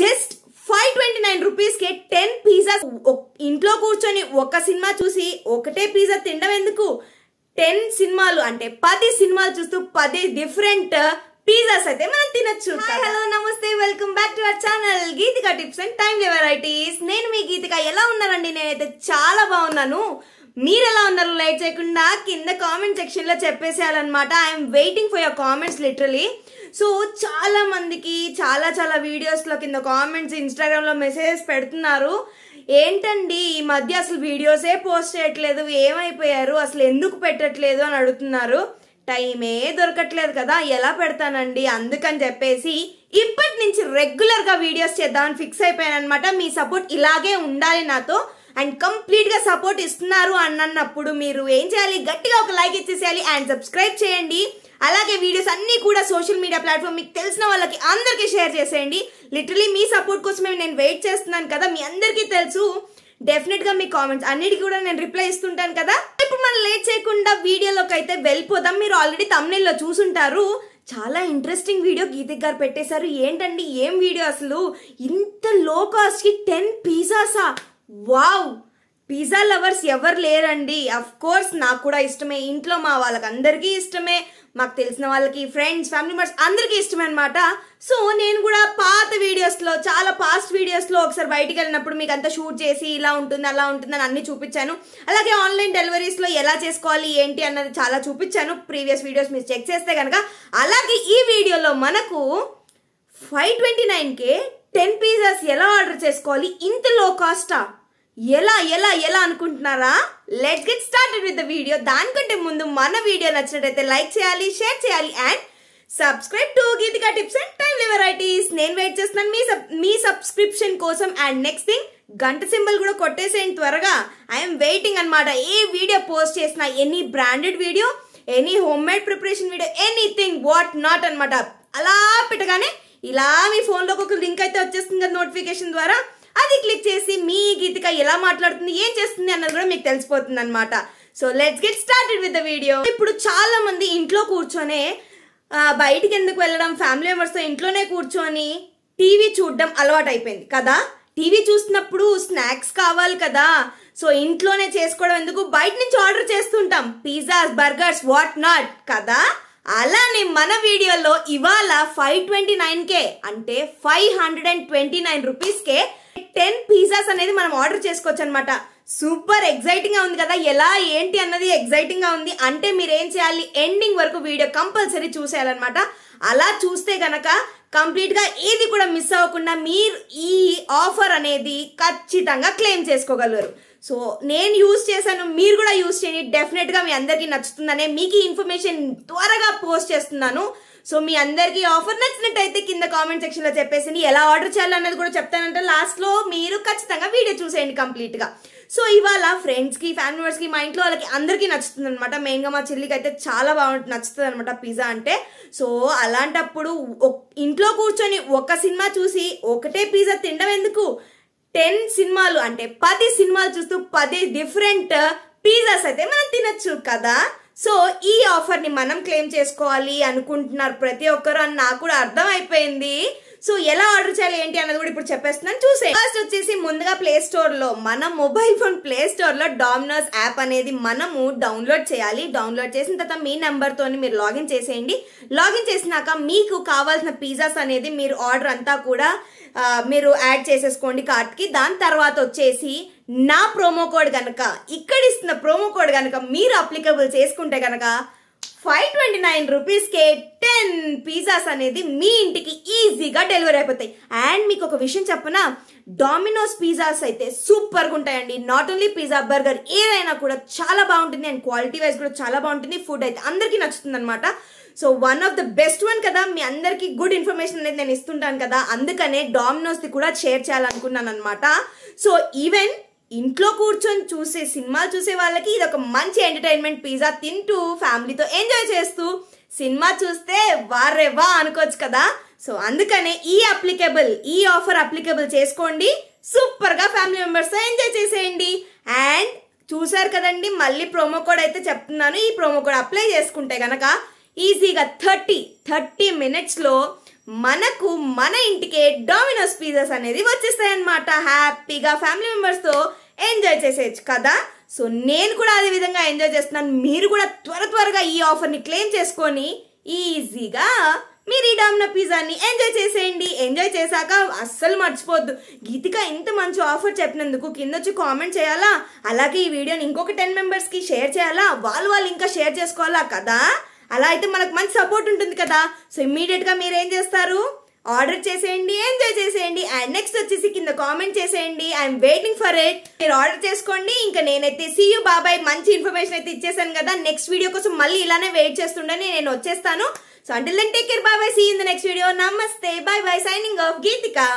just five twenty nine rupees కి ten pizzas ఇంట్లో కూర్చొని ఒక సినిమా చూసి ఒకటే పిజ్జా తినడం ఎందుకు టెన్ సినిమాలు అంటే పది సినిమాలు చూస్తూ పది డిఫరెంట్ పిజ్జాస్ అయితే మనం తినచ్చు హలో నమస్తే welcome back to our channel Geethika tips and time varieties నేను మీ గీతిక ఎలా ఉన్నానండి నేనైతే చాలా బాగున్నాను మీరు ఎలా ఉన్నారు లైక్ చేయకుండా కింద కామెంట్ సెక్షన్లో చెప్పేసేయాలన్నమాట I'm waiting for your comments literally so చాలా మందికి చాలా చాలా వీడియోస్లో కింద కామెంట్స్ ఇన్స్టాగ్రామ్లో మెసేజెస్ పెడుతున్నారు ఏంటండి ఈ మధ్య అసలు వీడియోసే పోస్ట్ చేయట్లేదు ఏమైపోయారు అసలు ఎందుకు పెట్టట్లేదు అని అడుగుతున్నారు టైమే దొరకట్లేదు కదా ఎలా పెడతానండి అందుకని చెప్పేసి ఇప్పటి నుంచి రెగ్యులర్గా వీడియోస్ చేద్దామని ఫిక్స్ అయిపోయాను అనమాట మీ సపోర్ట్ ఇలాగే ఉండాలి నాతో అండ్ కంప్లీట్గా సపోర్ట్ ఇస్తున్నారు అన్నప్పుడు మీరు ఏం చేయాలి గట్టిగా ఒక లైక్ ఇచ్చేసేయాలి అండ్ సబ్స్క్రైబ్ చేయండి అలాగే వీడియోస్ అన్నీ కూడా సోషల్ మీడియా ప్లాట్ఫామ్ మీకు తెలిసిన వాళ్ళకి అందరికీ షేర్ చేసేయండి లిటరలీ మీ సపోర్ట్ కోసమే నేను వెయిట్ చేస్తున్నాను కదా మీ అందరికీ తెలుసు డెఫినెట్గా మీ కామెంట్స్ అన్నిటి కూడా నేను రిప్లై ఇస్తుంటాను కదా ఇప్పుడు మనం లేట్ చేయకుండా వీడియోలోకి అయితే వెళ్ళిపోదాం మీరు ఆల్రెడీ తమ్నెల్లో చూసుంటారు చాలా ఇంట్రెస్టింగ్ వీడియో గీతిక్ గారు పెట్టేశారు ఏంటండి ఏం వీడియో అసలు ఇంత లో కాస్ట్కి టెన్ పిజ్జాసా వావ్ పిజ్జా లవర్స్ ఎవరు లేరండి అఫ్ కోర్స్ నాకు కూడా ఇష్టమే ఇంట్లో మా వాళ్ళకి అందరికీ ఇష్టమే మాకు తెలిసిన వాళ్ళకి ఫ్రెండ్స్ ఫ్యామిలీ మెంబర్స్ అందరికీ ఇష్టమే అనమాట సో నేను కూడా పాత వీడియోస్లో చాలా పాస్ట్ వీడియోస్లో ఒకసారి బయటికి వెళ్ళినప్పుడు మీకు అంతా షూట్ చేసి ఇలా ఉంటుంది అలా ఉంటుంది అని అన్నీ చూపించాను అలాగే ఆన్లైన్ డెలివరీస్లో ఎలా చేసుకోవాలి ఏంటి అన్నది చాలా చూపించాను ప్రీవియస్ వీడియోస్ మీరు చెక్ చేస్తే కనుక అలాగే ఈ వీడియోలో మనకు ఫైవ్ ట్వంటీ నైన్కే టెన్ పిజ్జాస్ ఎలా ఆర్డర్ చేసుకోవాలి ఇంత లో కాస్టా ఎలా ఎలా ఎలా అనుకుంటున్నారా let get start with the video దానికంటే ముందు మన వీడియో నచ్చినట్టయితే లైక్ చేయాలి షేర్ చేయాలి and subscribe to Geethika tips and timely varieties నేను వెయిట్ చేస్తున్నాను మీ మీ సబ్స్క్రిప్షన్ కోసం అండ్ నెక్స్ట్ థింగ్ గంట సింబల్ కూడా కొట్టేసేయండి త్వరగా ఐఎమ్ వెయిటింగ్ అనమాట ఏ వీడియో పోస్ట్ చేసిన any branded video any home made preparation video anything what not అనమాట అలా పెట్టగానే ఇలా మీ ఫోన్లోకి ఒక లింక్ అయితే వచ్చేస్తుంది కదా నోటిఫికేషన్ ద్వారా అది క్లిక్ చేసి మీ గీతిక ఎలా మాట్లాడుతుంది ఏం చేస్తుంది అన్నది కూడా మీకు తెలిసిపోతుంది అనమాట so let's get started with the video ఇప్పుడు చాలా మంది ఇంట్లో కూర్చొనే బయటికి ఎందుకు వెళ్ళడం ఫ్యామిలీ మెంబర్స్తో ఇంట్లోనే కూర్చొని టీవీ చూడడం అలవాటు అయిపోయింది కదా టీవీ చూసినప్పుడు స్నాక్స్ కావాలి కదా సో ఇంట్లోనే చేసుకోవడం ఎందుకు బయట నుంచి ఆర్డర్ చేస్తుంటాం పిజ్జాస్ బర్గర్స్ వాట్ నాట్ కదా అలానే మన వీడియోలో ఇవాళ ఫైవ్ ట్వంటీ నైన్ కే అంటే five hundred and twenty nine రూపీస్కే టెన్ పిజ్జాస్ అనేది మనం ఆర్డర్ చేసుకోవచ్చు అనమాట సూపర్ ఎగ్జైటింగ్గా ఉంది కదా ఎలా ఏంటి అన్నది ఎగ్జైటింగ్గా ఉంది అంటే మీరు ఏం చేయాలి ఎండింగ్ వరకు వీడియో కంపల్సరీ చూసేయాలన్నమాట అలా చూస్తే గనక కంప్లీట్గా ఏది కూడా మిస్ అవ్వకుండా మీరు ఈ ఆఫర్ అనేది ఖచ్చితంగా క్లెయిమ్ చేసుకోగలరు సో నేను యూజ్ చేశాను మీరు కూడా యూజ్ చేయండి డెఫినెట్గా మీ అందరికీ నచ్చుతుందనే మీకు ఈ ఇన్ఫర్మేషన్ త్వరగా పోస్ట్ చేస్తున్నాను సో మీ అందరికీ ఆఫర్ నచ్చినట్టయితే కింద కామెంట్ సెక్షన్లో చెప్పేసి ఎలా ఆర్డర్ చేయాలన్నది కూడా చెప్తానంటే లాస్ట్లో మీరు ఖచ్చితంగా వీడియో చూసేయండి కంప్లీట్గా సో ఇవాళ ఫ్రెండ్స్కి ఫ్యామిలీ మెంబర్స్కి మా ఇంట్లో వాళ్ళకి అందరికీ నచ్చుతుంది అనమాట మెయిన్గా మా చెల్లికి అయితే చాలా బాగుంటుంది నచ్చుతుంది అనమాట పిజ్జా అంటే సో అలాంటప్పుడు ఇంట్లో కూర్చొని ఒక సినిమా చూసి ఒకటే పిజ్జా తినడం ఎందుకు టెన్ సినిమాలు అంటే పది సినిమాలు చూస్తూ పది డిఫరెంట్ పిజ్జాస్ అయితే మనం తినచ్చు కదా సో ఈ ఆఫర్ని మనం క్లెయిమ్ చేసుకోవాలి అనుకుంటున్నారు ప్రతి ఒక్కరు అని నాకు కూడా అర్థమైపోయింది సో ఎలా ఆర్డర్ చేయాలి ఏంటి అన్నది కూడా ఇప్పుడు చెప్పేస్తున్నాను చూసే ఫస్ట్ వచ్చేసి ముందుగా ప్లే స్టోర్ లో మన మొబైల్ ఫోన్ ప్లే స్టోర్ లో డామినోస్ యాప్ అనేది మనము డౌన్లోడ్ చేయాలి డౌన్లోడ్ చేసిన తర్వాత మీ నెంబర్ తో మీరు లాగిన్ చేసేయండి లాగిన్ చేసినాక మీకు కావాల్సిన పిజ్జాస్ అనేది మీరు ఆర్డర్ అంతా కూడా మీరు యాడ్ చేసేసుకోండి కార్ట్కి దాని తర్వాత వచ్చేసి నా ప్రోమో కోడ్ కనుక ఇక్కడ ఇస్తున్న ప్రోమో కోడ్ కనుక మీరు అప్లికబుల్ చేసుకుంటే కనుక ఫైవ్ ట్వంటీ నైన్ రూపీస్కే టెన్ పిజ్జాస్ అనేది మీ ఇంటికి ఈజీగా డెలివరీ అయిపోతాయి అండ్ మీకు ఒక విషయం చెప్పన డామినోస్ పిజ్జాస్ అయితే సూపర్గా ఉంటాయండి నాట్ ఓన్లీ పిజ్జా బర్గర్ ఏదైనా కూడా చాలా బాగుంటుంది అండ్ క్వాలిటీ వైజ్ కూడా చాలా బాగుంటుంది ఫుడ్ అయితే అందరికీ నచ్చుతుంది అనమాట so one of the best one కదా మీ అందరికీ గుడ్ ఇన్ఫర్మేషన్ అనేది నేను ఇస్తుంటాను కదా అందుకనే డామినోస్ది కూడా షేర్ చేయాలనుకున్నాను అనమాట సో ఈవెన్ ఇంట్లో కూర్చొని చూసే సినిమాలు చూసే వాళ్ళకి ఇది ఒక మంచి ఎంటర్టైన్మెంట్ పిజ్జా తింటూ ఫ్యామిలీతో ఎంజాయ్ చేస్తూ సినిమా చూస్తే వారే వా అనుకోవచ్చు కదా సో అందుకనే ఈ అప్లికేబుల్ ఈ ఆఫర్ అప్లికేబుల్ చేసుకోండి సూపర్గా ఫ్యామిలీ మెంబర్స్తో ఎంజాయ్ చేసేయండి అండ్ చూసారు కదండి మళ్ళీ ప్రోమో కోడ్ అయితే చెప్తున్నాను ఈ ప్రోమో కోడ్ అప్లై చేసుకుంటే కనుక ఈజీగా థర్టీ థర్టీ మినిట్స్లో మనకు మన ఇంటికే డామినోస్ పిజ్జాస్ అనేది అనమాట హ్యాపీగా ఫ్యామిలీ మెంబర్స్తో ఎంజాయ్ చేసేయచ్చు కదా సో నేను కూడా అదే విధంగా ఎంజాయ్ చేస్తున్నాను మీరు కూడా త్వర త్వరగా ఈ ఆఫర్ని క్లెయిమ్ చేసుకొని ఈజీగా మీరు ఈ డామినో పిజ్జాని ఎంజాయ్ చేసేయండి ఎంజాయ్ చేశాక అస్సలు మర్చిపోద్దు గీతిక ఇంత మంచి ఆఫర్ చెప్పినందుకు కింద వచ్చి కామెంట్ చేయాలా అలాగే ఈ వీడియోని ఇంకొక టెన్ మెంబర్స్కి షేర్ చేయాలా వాళ్ళు వాళ్ళు ఇంకా షేర్ చేసుకోవాలా కదా అలా అయితే మనకు మంచి సపోర్ట్ ఉంటుంది కదా సో ఇమ్మీడియట్గా మీరు ఏం చేస్తారు ఆర్డర్ చేసేయండి ఎంజాయ్ చేసేయండి అండ్ నెక్స్ట్ వచ్చేసి కింద కామెంట్ చేసేయండి ఐఎమ్ వెయిటింగ్ ఫర్ ఇట్ మీరు ఆర్డర్ చేసుకోండి ఇంకా నేనైతే సీయు బాబాయ్ మంచి ఇన్ఫర్మేషన్ అయితే ఇచ్చేసాను కదా నెక్స్ట్ వీడియో కోసం మళ్ళీ ఇలానే వెయిట్ చేస్తుండని నేను వచ్చేస్తాను సో అంటే టేక్ కేర్ బాబాయ్ see in the next video నమస్తే బాయ్ బాయ్ సైనింగ్ ఆఫ్ గీతిక